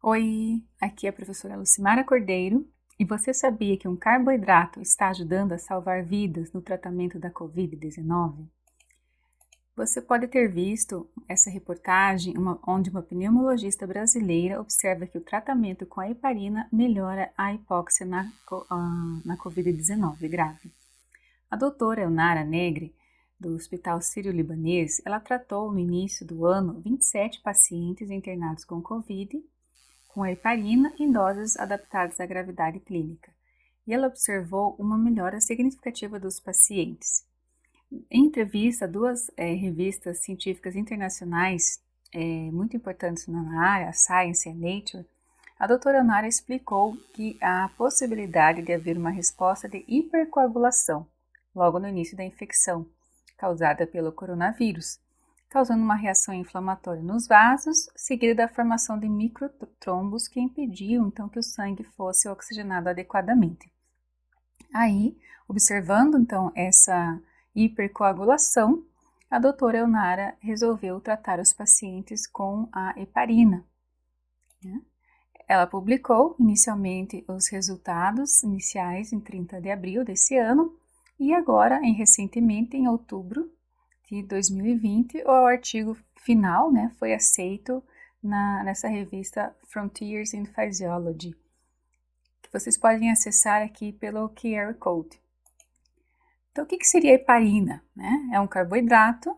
Oi, aqui é a professora Lucimara Cordeiro e você sabia que um carboidrato está ajudando a salvar vidas no tratamento da Covid-19? Você pode ter visto essa reportagem uma, onde uma pneumologista brasileira observa que o tratamento com a heparina melhora a hipóxia na, na Covid-19 grave. A doutora Eunara Negre, do Hospital Sírio-Libanês, ela tratou no início do ano 27 pacientes internados com Covid com heparina em doses adaptadas à gravidade clínica, e ela observou uma melhora significativa dos pacientes. Em entrevista a duas é, revistas científicas internacionais é, muito importantes na área, a Science e a Nature, a doutora Nara explicou que há possibilidade de haver uma resposta de hipercoagulação logo no início da infecção, causada pelo coronavírus, causando uma reação inflamatória nos vasos, seguida da formação de microtrombos que impediam então que o sangue fosse oxigenado adequadamente. Aí, observando então essa hipercoagulação, a doutora Elnara resolveu tratar os pacientes com a heparina. Né? Ela publicou inicialmente os resultados iniciais em 30 de abril desse ano e agora, em recentemente, em outubro de 2020, o artigo final né, foi aceito na, nessa revista Frontiers in Physiology, que vocês podem acessar aqui pelo QR Code. Então, o que, que seria a heparina? Né? É um carboidrato,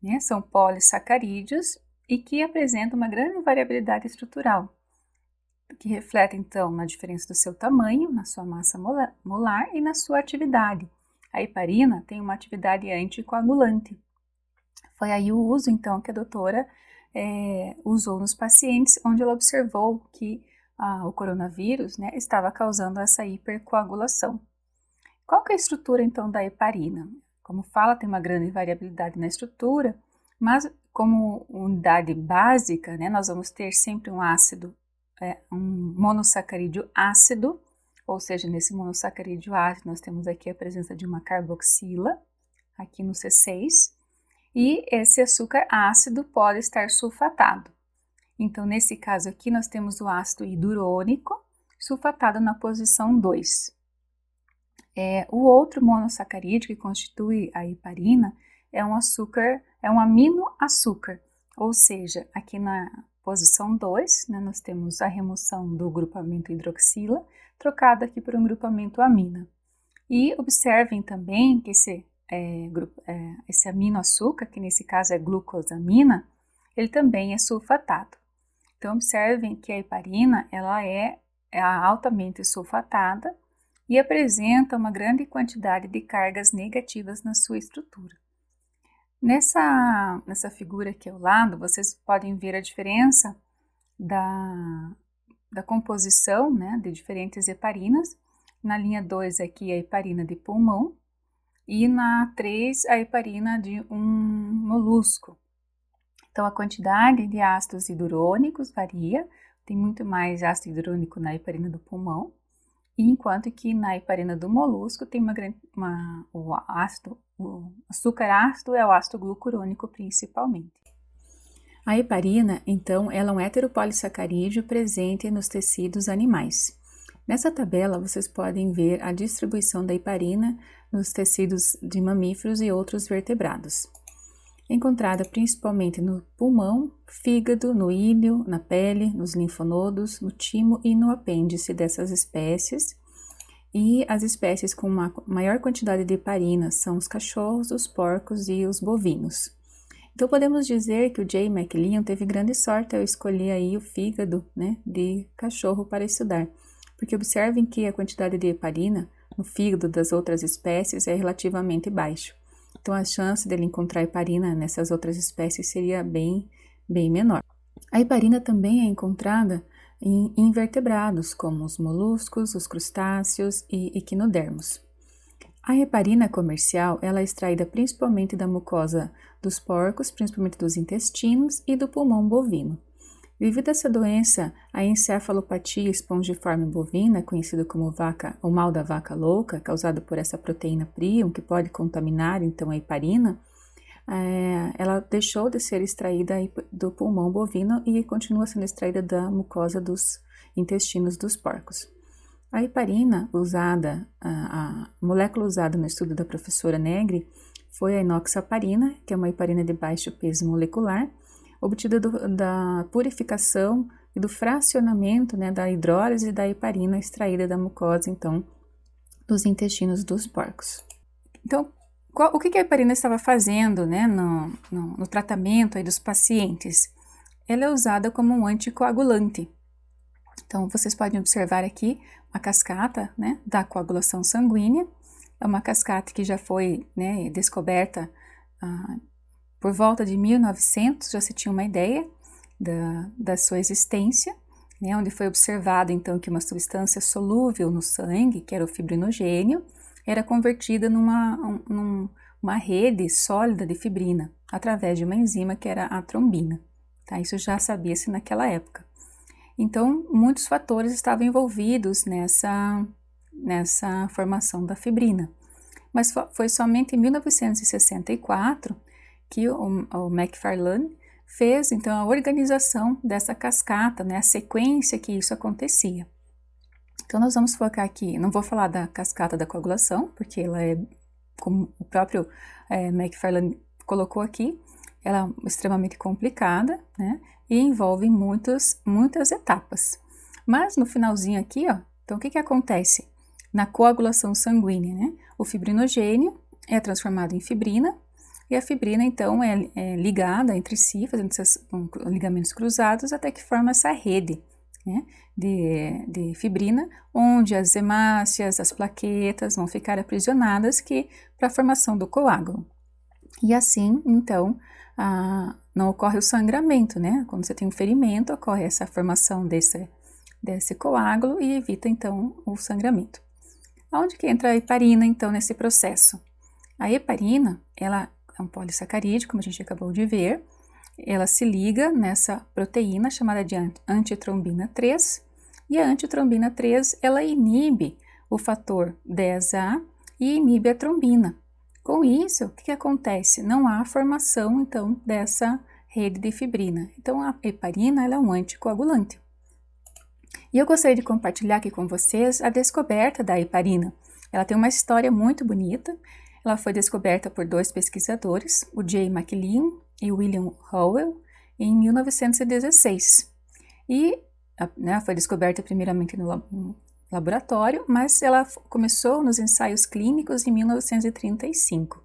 né? são polissacarídeos e que apresenta uma grande variabilidade estrutural, que reflete então na diferença do seu tamanho, na sua massa molar e na sua atividade. A heparina tem uma atividade anticoagulante. Foi aí o uso, então, que a doutora é, usou nos pacientes, onde ela observou que ah, o coronavírus né, estava causando essa hipercoagulação. Qual que é a estrutura, então, da heparina? Como fala, tem uma grande variabilidade na estrutura, mas como unidade básica, né, nós vamos ter sempre um ácido, é, um monossacarídeo ácido, ou seja, nesse monossacarídeo ácido, nós temos aqui a presença de uma carboxila, aqui no C6, e esse açúcar ácido pode estar sulfatado. Então, nesse caso aqui, nós temos o ácido hidurônico sulfatado na posição 2. É, o outro monossacarídeo que constitui a heparina é um açúcar, é um aminoaçúcar, ou seja, aqui na, Posição 2, né, nós temos a remoção do grupamento hidroxila, trocada aqui por um grupamento amina. E observem também que esse, é, grupo, é, esse aminoaçúcar, que nesse caso é glucosamina, ele também é sulfatado. Então, observem que a heparina ela é, é altamente sulfatada e apresenta uma grande quantidade de cargas negativas na sua estrutura. Nessa, nessa figura aqui ao lado, vocês podem ver a diferença da, da composição né, de diferentes heparinas. Na linha 2 aqui a heparina de pulmão e na 3 a heparina de um molusco. Então a quantidade de ácidos hidrônicos varia, tem muito mais ácido hidrônico na heparina do pulmão enquanto que na heparina do molusco tem uma, uma o ácido, o açúcar ácido é o ácido glucurônico principalmente. A heparina, então, ela é um heteropolissacarídeo presente nos tecidos animais. Nessa tabela, vocês podem ver a distribuição da heparina nos tecidos de mamíferos e outros vertebrados encontrada principalmente no pulmão, fígado, no ilho, na pele, nos linfonodos, no timo e no apêndice dessas espécies. E as espécies com uma maior quantidade de heparina são os cachorros, os porcos e os bovinos. Então podemos dizer que o J. McLean teve grande sorte ao escolher aí o fígado né, de cachorro para estudar, porque observem que a quantidade de heparina no fígado das outras espécies é relativamente baixa. Então a chance dele encontrar heparina nessas outras espécies seria bem, bem menor. A heparina também é encontrada em invertebrados, como os moluscos, os crustáceos e equinodermos. A heparina comercial ela é extraída principalmente da mucosa dos porcos, principalmente dos intestinos e do pulmão bovino. Devido a essa doença, a encefalopatia espongiforme bovina, conhecida como vaca, o mal da vaca louca, causada por essa proteína prion, que pode contaminar então a heparina, é, ela deixou de ser extraída do pulmão bovino e continua sendo extraída da mucosa dos intestinos dos porcos. A heparina usada, a, a molécula usada no estudo da professora Negri, foi a inoxaparina, que é uma heparina de baixo peso molecular, obtida do, da purificação e do fracionamento né, da hidrólise da heparina extraída da mucosa, então, dos intestinos dos porcos. Então, qual, o que a heparina estava fazendo né, no, no, no tratamento dos pacientes? Ela é usada como um anticoagulante. Então, vocês podem observar aqui uma cascata né, da coagulação sanguínea. É uma cascata que já foi né, descoberta ah, por volta de 1900 já se tinha uma ideia da, da sua existência, né, onde foi observado então que uma substância solúvel no sangue, que era o fibrinogênio, era convertida numa, rede sólida de fibrina através de uma enzima que era a trombina. Tá? Isso já sabia-se naquela época. Então, muitos fatores estavam envolvidos nessa, nessa formação da fibrina. Mas foi somente em 1964 que o, o McFarlane fez então a organização dessa cascata, né, a sequência que isso acontecia. Então nós vamos focar aqui, não vou falar da cascata da coagulação, porque ela é, como o próprio é, colocou aqui, ela é extremamente complicada, né, e envolve muitos, muitas etapas. Mas no finalzinho aqui, ó, então o que que acontece? Na coagulação sanguínea, né, o fibrinogênio é transformado em fibrina, e a fibrina, então, é, é ligada entre si, fazendo esses ligamentos cruzados, até que forma essa rede né, de, de fibrina, onde as hemácias, as plaquetas vão ficar aprisionadas que para a formação do coágulo. E assim, então, a, não ocorre o sangramento, né? Quando você tem um ferimento, ocorre essa formação desse, desse coágulo e evita, então, o sangramento. Onde que entra a heparina, então, nesse processo? A heparina, ela é um polissacarídeo, como a gente acabou de ver. Ela se liga nessa proteína chamada de antitrombina 3, e a antitrombina 3 ela inibe o fator 10A e inibe a trombina. Com isso, o que, que acontece? Não há formação então dessa rede de fibrina. Então a heparina é um anticoagulante. E eu gostaria de compartilhar aqui com vocês a descoberta da heparina. Ela tem uma história muito bonita ela foi descoberta por dois pesquisadores, o J. McLean e William Howell, em 1916. E né, foi descoberta primeiramente no laboratório, mas ela começou nos ensaios clínicos em 1935.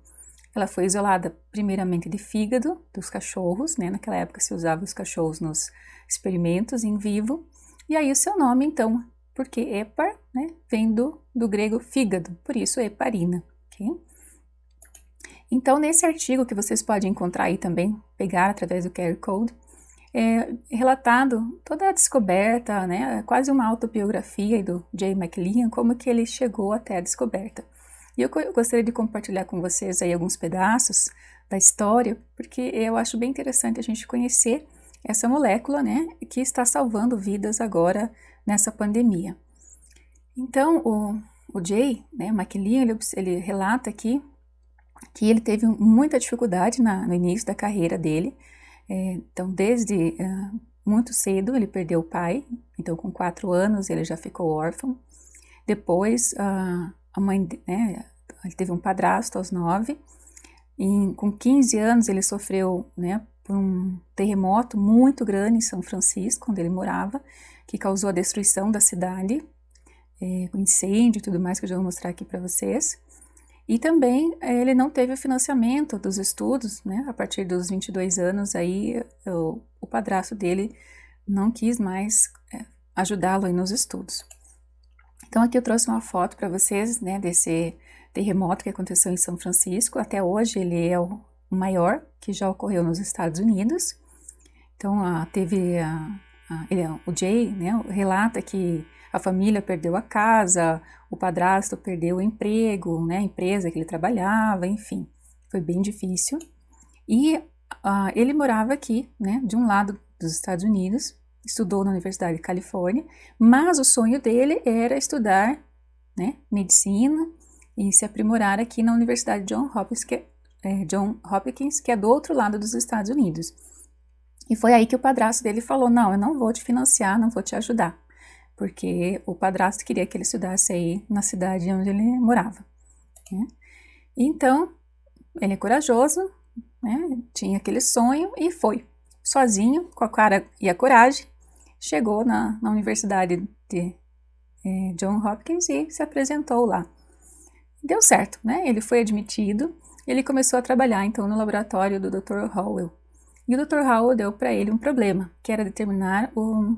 Ela foi isolada primeiramente de fígado dos cachorros, né? Naquela época se usava os cachorros nos experimentos em vivo. E aí o seu nome, então, porque hepar, né, vem do, do grego fígado, por isso heparina, ok? Então, nesse artigo que vocês podem encontrar aí também, pegar através do QR Code, é relatado toda a descoberta, né, quase uma autobiografia do Jay McLean, como que ele chegou até a descoberta. E eu, eu gostaria de compartilhar com vocês aí alguns pedaços da história, porque eu acho bem interessante a gente conhecer essa molécula, né, que está salvando vidas agora nessa pandemia. Então, o, o Jay, né, McLean, ele, ele relata aqui que ele teve muita dificuldade na, no início da carreira dele. É, então, desde uh, muito cedo, ele perdeu o pai. Então, com quatro anos, ele já ficou órfão. Depois, uh, a mãe, né, ele teve um padrasto aos nove. E, com 15 anos, ele sofreu né, por um terremoto muito grande em São Francisco, onde ele morava, que causou a destruição da cidade, é, incêndio e tudo mais, que eu já vou mostrar aqui para vocês. E também eh, ele não teve o financiamento dos estudos, né? A partir dos 22 anos, aí o, o padrasto dele não quis mais é, ajudá-lo nos estudos. Então aqui eu trouxe uma foto para vocês, né, desse terremoto que aconteceu em São Francisco. Até hoje ele é o maior que já ocorreu nos Estados Unidos. Então a, teve a, ah, ele, é o Jay né, relata que a família perdeu a casa, o padrasto perdeu o emprego, né, a empresa que ele trabalhava, enfim, foi bem difícil. E uh, ele morava aqui, né, de um lado dos Estados Unidos, estudou na Universidade de Califórnia, mas o sonho dele era estudar né, medicina e se aprimorar aqui na Universidade John Hopkins, que é, é, John Hopkins, que é do outro lado dos Estados Unidos. E foi aí que o padrasto dele falou: Não, eu não vou te financiar, não vou te ajudar. Porque o padrasto queria que ele estudasse aí na cidade onde ele morava. Né? Então, ele é corajoso, né? tinha aquele sonho e foi. Sozinho, com a cara e a coragem, chegou na, na Universidade de é, John Hopkins e se apresentou lá. Deu certo, né? Ele foi admitido, ele começou a trabalhar então no laboratório do Dr. Howell. E o Dr. Howell deu para ele um problema, que era determinar o,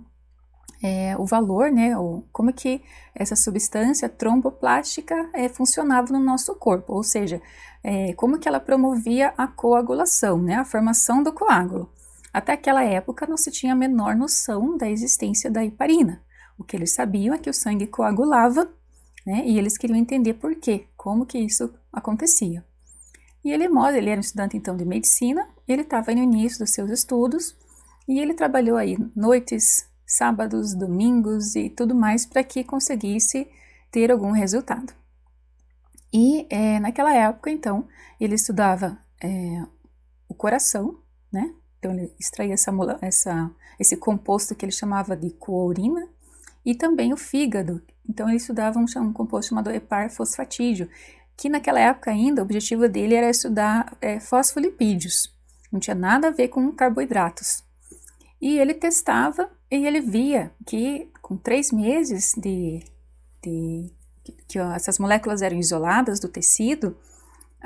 é, o valor, né, o, como que essa substância tromboplástica é, funcionava no nosso corpo, ou seja, é, como que ela promovia a coagulação, né, a formação do coágulo. Até aquela época não se tinha a menor noção da existência da heparina. O que eles sabiam é que o sangue coagulava, né, e eles queriam entender por quê, como que isso acontecia. E ele mora, ele era um estudante então de medicina, ele estava no início dos seus estudos e ele trabalhou aí noites, sábados, domingos e tudo mais para que conseguisse ter algum resultado. E é, naquela época, então, ele estudava é, o coração, né? Então ele extraía essa, essa, esse composto que ele chamava de courina e também o fígado. Então ele estudava um, um composto chamado eparfosfatídeo, que naquela época ainda o objetivo dele era estudar é, fosfolipídios, não tinha nada a ver com carboidratos. E ele testava e ele via que com três meses de, de que, ó, essas moléculas eram isoladas do tecido,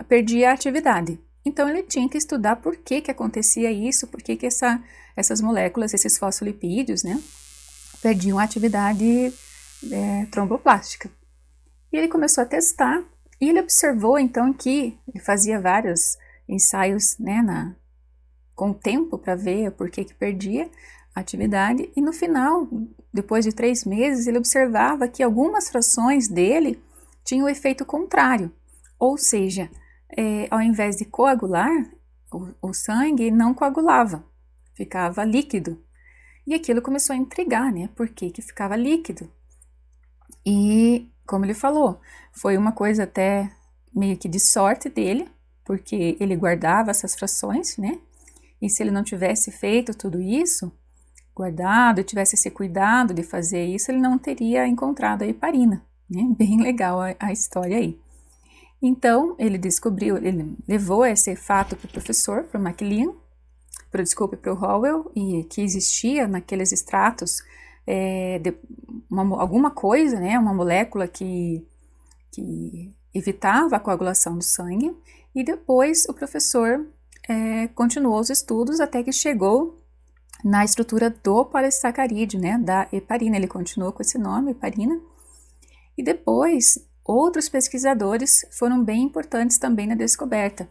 perdia a atividade. Então ele tinha que estudar por que, que acontecia isso, por que, que essa, essas moléculas, esses fosfolipídios, né, perdiam a atividade é, tromboplástica. E ele começou a testar e ele observou então que ele fazia vários ensaios né, na, com tempo para ver por que, que perdia a atividade, e no final, depois de três meses, ele observava que algumas frações dele tinham o efeito contrário, ou seja, é, ao invés de coagular, o, o sangue não coagulava, ficava líquido. E aquilo começou a intrigar, né? Por que, que ficava líquido? E como ele falou, foi uma coisa até meio que de sorte dele, porque ele guardava essas frações, né? E se ele não tivesse feito tudo isso, guardado, tivesse esse cuidado de fazer isso, ele não teria encontrado a heparina, né? Bem legal a, a história aí. Então, ele descobriu, ele levou esse fato para o professor, para o MacLean, para, desculpe, para o Howell, e que existia naqueles extratos é, de, uma, alguma coisa, né, uma molécula que, que evitava a coagulação do sangue, e depois o professor é, continuou os estudos até que chegou na estrutura do polissacarídeo, né, da heparina. Ele continuou com esse nome, heparina. E depois, outros pesquisadores foram bem importantes também na descoberta,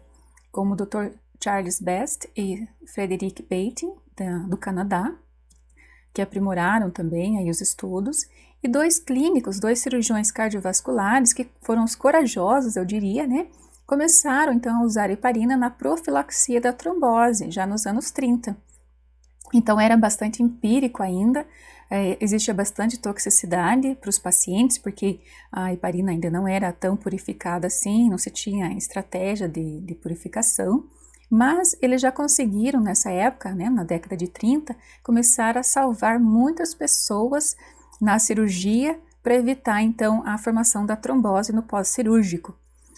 como o Dr. Charles Best e Frederick Bating, da, do Canadá, que aprimoraram também aí os estudos, e dois clínicos, dois cirurgiões cardiovasculares que foram os corajosos, eu diria, né? Começaram então a usar heparina na profilaxia da trombose, já nos anos 30. Então era bastante empírico ainda, é, existia bastante toxicidade para os pacientes, porque a heparina ainda não era tão purificada assim, não se tinha estratégia de, de purificação. Mas eles já conseguiram nessa época, né, na década de 30, começar a salvar muitas pessoas na cirurgia para evitar então a formação da trombose no pós-cirúrgico.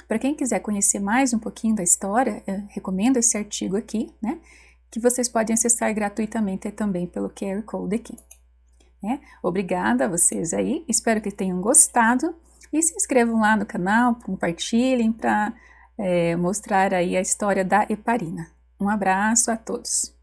Para quem quiser conhecer mais um pouquinho da história, eh, recomendo esse artigo aqui, né, que vocês podem acessar gratuitamente também pelo QR Code aqui. Né. Obrigada a vocês aí, espero que tenham gostado e se inscrevam lá no canal, compartilhem para é, mostrar aí a história da heparina. Um abraço a todos.